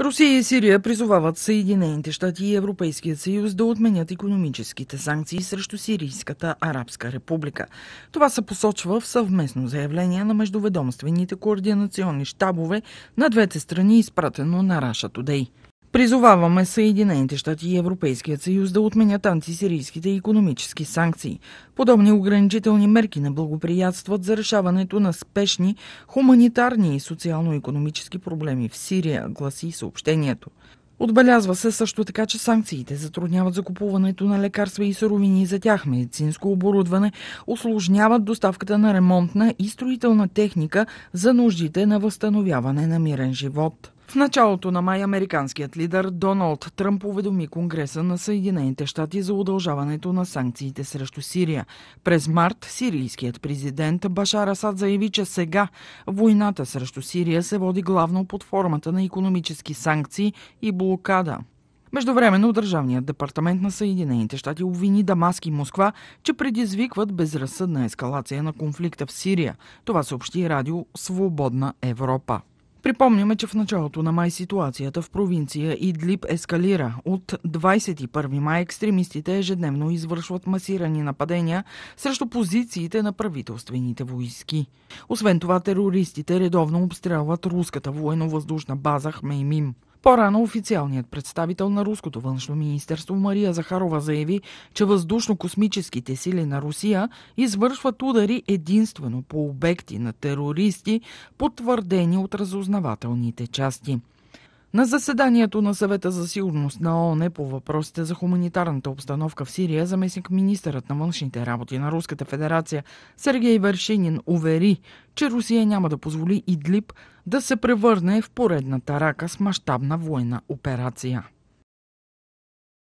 Русия и Сирия призовават Съединените щати и Европейският съюз да отменят економическите санкции срещу Сирийската арабска република. Това се посочва в съвместно заявление на междуведомствените координационни щабове на двете страни, изпратено на Раша Тодей. Призоваваме Съединените щати и Европейският съюз да отменят антисирийските економически санкции. Подобни ограничителни мерки не благоприятстват за решаването на спешни хуманитарни и социално-економически проблеми в Сирия, гласи съобщението. Отбелязва се също така, че санкциите затрудняват закупуването на лекарства и суровини за тях, медицинско оборудване, осложняват доставката на ремонтна и строителна техника за нуждите на възстановяване на мирен живот. В началото на май американският лидер Доналд Тръмп уведоми Конгреса на Съединените щати за удължаването на санкциите срещу Сирия. През март сирийският президент Башар Асад заяви, че сега войната срещу Сирия се води главно под формата на економически санкции и блокада. Междувременно Държавният департамент на Съединените щати обвини Дамаск и Москва, че предизвикват безразсъдна ескалация на конфликта в Сирия. Това съобщи радио Свободна Европа. Припомняме, че в началото на май ситуацията в провинция Идлиб ескалира. От 21 май екстремистите ежедневно извършват масирани нападения срещу позициите на правителствените войски. Освен това, терористите редовно обстрелват руската военно-въздушна база Хмеймим. По-рано официалният представител на Руското външно министерство Мария Захарова заяви, че въздушно-космическите сили на Русия извършват удари единствено по обекти на терористи, потвърдени от разузнавателните части. На заседанието на съвета за сигурност на ООН по въпросите за хуманитарната обстановка в Сирия, заместник министърът на външните работи на Руската федерация Сергей Вершинин увери, че Русия няма да позволи Идлиб да се превърне в поредната рака с мащабна военна операция.